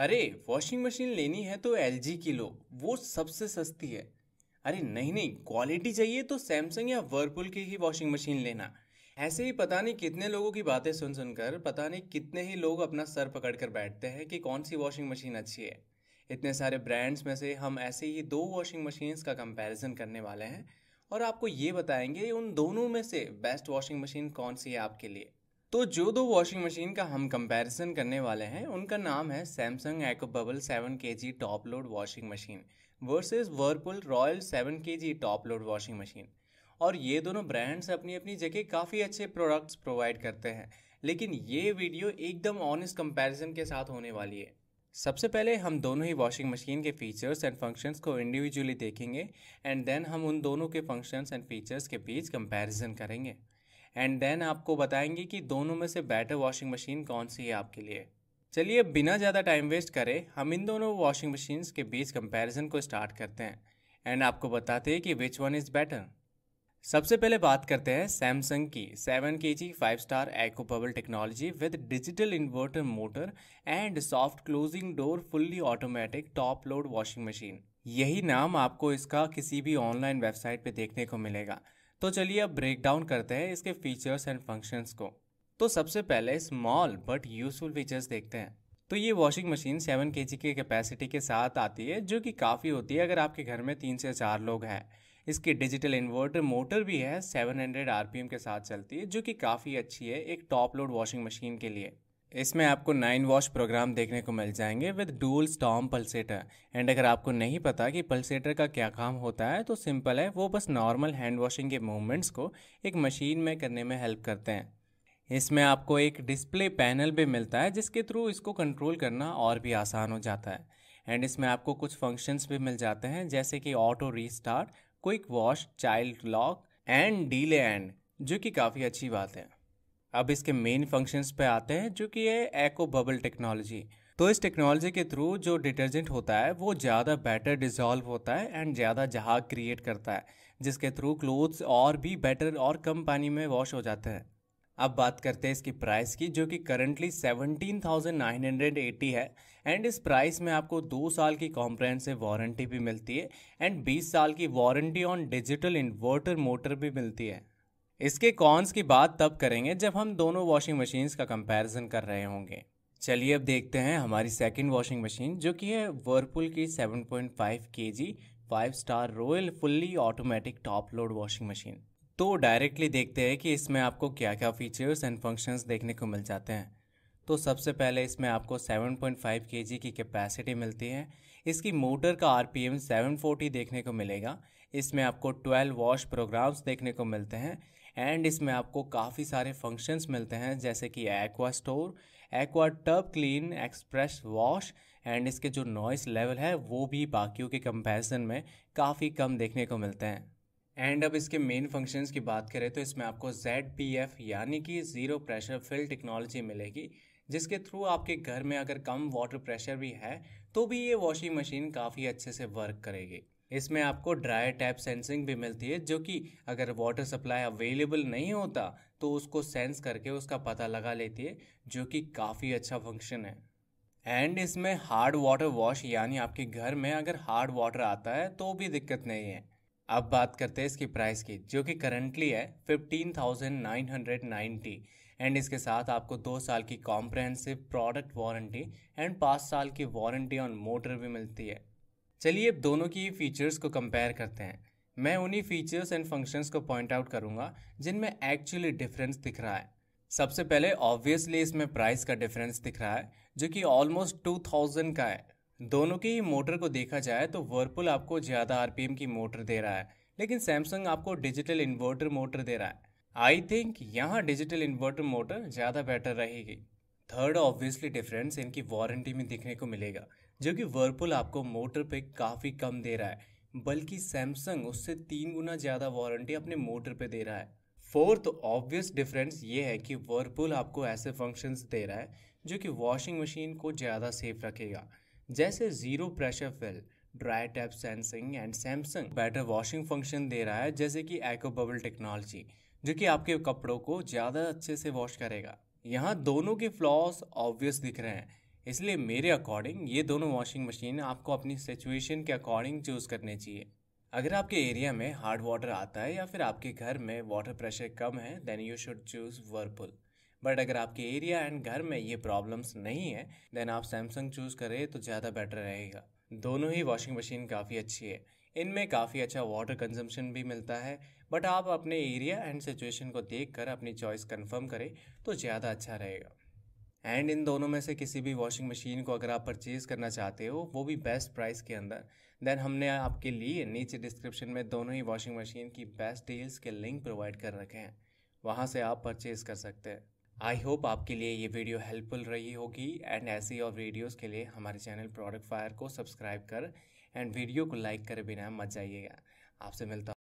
अरे washing machine लेनी है तो एल की लो वो सबसे सस्ती है अरे नहीं नहीं क्वालिटी चाहिए तो सैमसंग या वर्लपुल की ही वॉशिंग मशीन लेना ऐसे ही पता नहीं कितने लोगों की बातें सुन सुनकर पता नहीं कितने ही लोग अपना सर पकड़ कर बैठते हैं कि कौन सी वॉशिंग मशीन अच्छी है इतने सारे ब्रांड्स में से हम ऐसे ही दो वॉशिंग मशीन्स का कंपैरिजन करने वाले हैं और आपको ये बताएंगे उन दोनों में से बेस्ट वॉशिंग मशीन कौन सी है आपके लिए तो जो दो वॉशिंग मशीन का हम कंपैरिजन करने वाले हैं उनका नाम है सैमसंग एको bubble seven K G top load washing machine versus Whirlpool royal seven K G top load washing machine और ये दोनों ब्रांड्स अपनी अपनी जगह काफ़ी अच्छे प्रोडक्ट्स प्रोवाइड करते हैं लेकिन ये वीडियो एकदम ऑनेस्ट कंपैरिजन के साथ होने वाली है सबसे पहले हम दोनों ही वॉशिंग मशीन के फीचर्स एंड फंक्शंस को इंडिविजुअली देखेंगे एंड देन हम उन दोनों के फंक्शंस एंड फीचर्स के बीच कंपैरिजन करेंगे एंड देन आपको बताएंगे कि दोनों में से बेटर वॉशिंग मशीन कौन सी है आपके लिए चलिए बिना ज़्यादा टाइम वेस्ट करें हम इन दोनों वॉशिंग मशीन्स के बीच कंपैरिजन को स्टार्ट करते हैं एंड आपको बताते हैं कि विच वन इज़ बेटर सबसे पहले बात करते हैं सैमसंग की seven K G five star eco bubble technology with digital inverter motor and soft closing door fully automatic top load washing machine यही नाम आपको इसका किसी भी ऑनलाइन वेबसाइट पे देखने को मिलेगा तो चलिए अब ब्रेक डाउन करते हैं इसके फीचर्स एंड फंक्शंस को तो सबसे पहले स्मॉल बट यूजफुल फीचर्स देखते हैं तो ये वॉशिंग मशीन सेवन के जी के कैपेसिटी के साथ आती है जो कि काफ़ी होती है अगर आपके घर में तीन से चार लोग हैं इसकी डिजिटल इन्वर्टर मोटर भी है 700 एम के साथ चलती है जो कि काफ़ी अच्छी है एक टॉप लोड वॉशिंग मशीन के लिए इसमें आपको नाइन वॉश प्रोग्राम देखने को मिल जाएंगे with dual storm pulsator and अगर आपको नहीं पता कि पल्सेटर का क्या काम होता है तो सिंपल है वो बस नॉर्मल हैंड वॉशिंग के मूवमेंट्स को एक मशीन में करने में हेल्प करते हैं इसमें आपको एक डिस्प्ले पैनल भी मिलता है जिसके थ्रू इसको कंट्रोल करना और भी आसान हो जाता है एंड इसमें आपको कुछ फंक्शंस भी मिल जाते हैं जैसे कि auto restart quick wash child lock and delay and जो कि काफ़ी अच्छी बात है अब इसके मेन फंक्शंस पे आते हैं जो कि है एको बबल टेक्नोलॉजी तो इस टेक्नोलॉजी के थ्रू जो डिटर्जेंट होता है वो ज़्यादा बेटर डिजॉल्व होता है एंड ज़्यादा जहाज क्रिएट करता है जिसके थ्रू क्लोथ्स और भी बेटर और कम पानी में वॉश हो जाते हैं अब बात करते हैं इसकी प्राइस की जो कि करंटली 17,980 है एंड इस प्राइस में आपको दो साल की कॉम्प्रहेंसिव वारंटी भी मिलती है एंड 20 साल की warranty on digital inverter motor भी मिलती है इसके कॉन्स की बात तब करेंगे जब हम दोनों वॉशिंग मशीन्स का कंपैरिजन कर रहे होंगे चलिए अब देखते हैं हमारी सेकंड वॉशिंग मशीन जो कि है वर्लपुल की 7.5 point five star royal fully automatic top load washing machine तो डायरेक्टली देखते हैं कि इसमें आपको क्या क्या फीचर्स एंड फंक्शंस देखने को मिल जाते हैं तो सबसे पहले इसमें आपको 7.5 पॉइंट की कैपेसिटी मिलती है इसकी मोटर का आरपीएम 740 देखने को मिलेगा इसमें आपको 12 वॉश प्रोग्राम्स देखने को मिलते हैं एंड इसमें आपको काफ़ी सारे फंक्शंस मिलते हैं जैसे कि aqua store aqua turbo clean express wash and इसके जो नॉइस लेवल है वो भी बाकियों के कंपैरिजन में काफ़ी कम देखने को मिलते हैं एंड अब इसके मेन फंक्शंस की बात करें तो इसमें आपको एफ़ यानी कि ज़ीरो प्रेशर फिल टेक्नोलॉजी मिलेगी जिसके थ्रू आपके घर में अगर कम वाटर प्रेशर भी है तो भी ये वॉशिंग मशीन काफ़ी अच्छे से वर्क करेगी इसमें आपको ड्राई टैप सेंसिंग भी मिलती है जो कि अगर वाटर सप्लाई अवेलेबल नहीं होता तो उसको सेंस करके उसका पता लगा लेती है जो कि काफ़ी अच्छा फंक्शन है एंड इसमें हार्ड वाटर वॉश यानी आपके घर में अगर हार्ड वाटर आता है तो भी दिक्कत नहीं है अब बात करते हैं इसकी प्राइस की जो कि करंटली है fifteen thousand nine hundred ninety and इसके साथ आपको दो साल की कॉम्प्रहेंसिव प्रोडक्ट वारंटी एंड पाँच साल की वारंटी ऑन मोटर भी मिलती है चलिए अब दोनों की फीचर्स को कंपेयर करते हैं मैं उन्हीं फीचर्स एंड फंक्शंस को पॉइंट आउट करूँगा जिनमें एक्चुअली डिफरेंस दिख रहा है सबसे पहले ऑब्वियसली इसमें प्राइस का डिफरेंस दिख रहा है जो कि ऑलमोस्ट टू थाउजेंड का है दोनों की ही मोटर को देखा जाए तो वर्लपुल आपको ज़्यादा आर की मोटर दे रहा है लेकिन सैमसंग आपको डिजिटल इन्वर्टर मोटर दे रहा है आई थिंक यहाँ डिजिटल इन्वर्टर मोटर ज़्यादा बेटर रहेगी थर्ड ऑब्वियसली डिफरेंस इनकी वारंटी में दिखने को मिलेगा जो कि वर्लपुल आपको मोटर पे काफ़ी कम दे रहा है बल्कि सैमसंग उससे तीन गुना ज़्यादा वारंटी अपने मोटर पे दे रहा है फोर्थ ऑब्वियस डिफरेंस ये है कि वर्लपुल आपको ऐसे फंक्शंस दे रहा है जो कि वॉशिंग मशीन को ज़्यादा सेफ रखेगा जैसे zero pressure fill dry tap sensing and Samsung better washing function दे रहा है जैसे कि एकोबल बबल टेक्नोलॉजी जो कि आपके कपड़ों को ज़्यादा अच्छे से वॉश करेगा यहाँ दोनों के फ्लॉस ऑब्वियस दिख रहे हैं इसलिए मेरे अकॉर्डिंग ये दोनों वॉशिंग मशीन आपको अपनी सिचुएशन के अकॉर्डिंग चूज़ करने चाहिए अगर आपके एरिया में हार्ड वाटर आता है या फिर आपके घर में वाटर प्रेशर कम है then you should choose Whirlpool but अगर आपके एरिया एंड घर में ये प्रॉब्लम्स नहीं है देन आप सैमसंग चूज़ करें तो ज़्यादा बेटर रहेगा दोनों ही वॉशिंग मशीन काफ़ी अच्छी है इनमें काफ़ी अच्छा वाटर कंजम्पशन भी मिलता है बट आप अपने एरिया एंड सिचुएशन को देख कर अपनी चॉइस कन्फर्म करें तो ज़्यादा अच्छा रहेगा एंड इन दोनों में से किसी भी वॉशिंग मशीन को अगर आप परचेज़ करना चाहते हो वो भी बेस्ट प्राइस के अंदर देन हमने आपके लिए नीचे डिस्क्रिप्शन में दोनों ही वॉशिंग मशीन की बेस्ट डील्स के लिंक प्रोवाइड कर रखे हैं वहाँ से आप परचेज़ कर सकते हैं आई होप आपके लिए ये वीडियो हेल्पफुल रही होगी एंड ऐसी और वीडियोस के लिए हमारे चैनल प्रोडक्ट फायर को सब्सक्राइब कर एंड वीडियो को लाइक करे बिना मत जाइएगा आपसे मिलता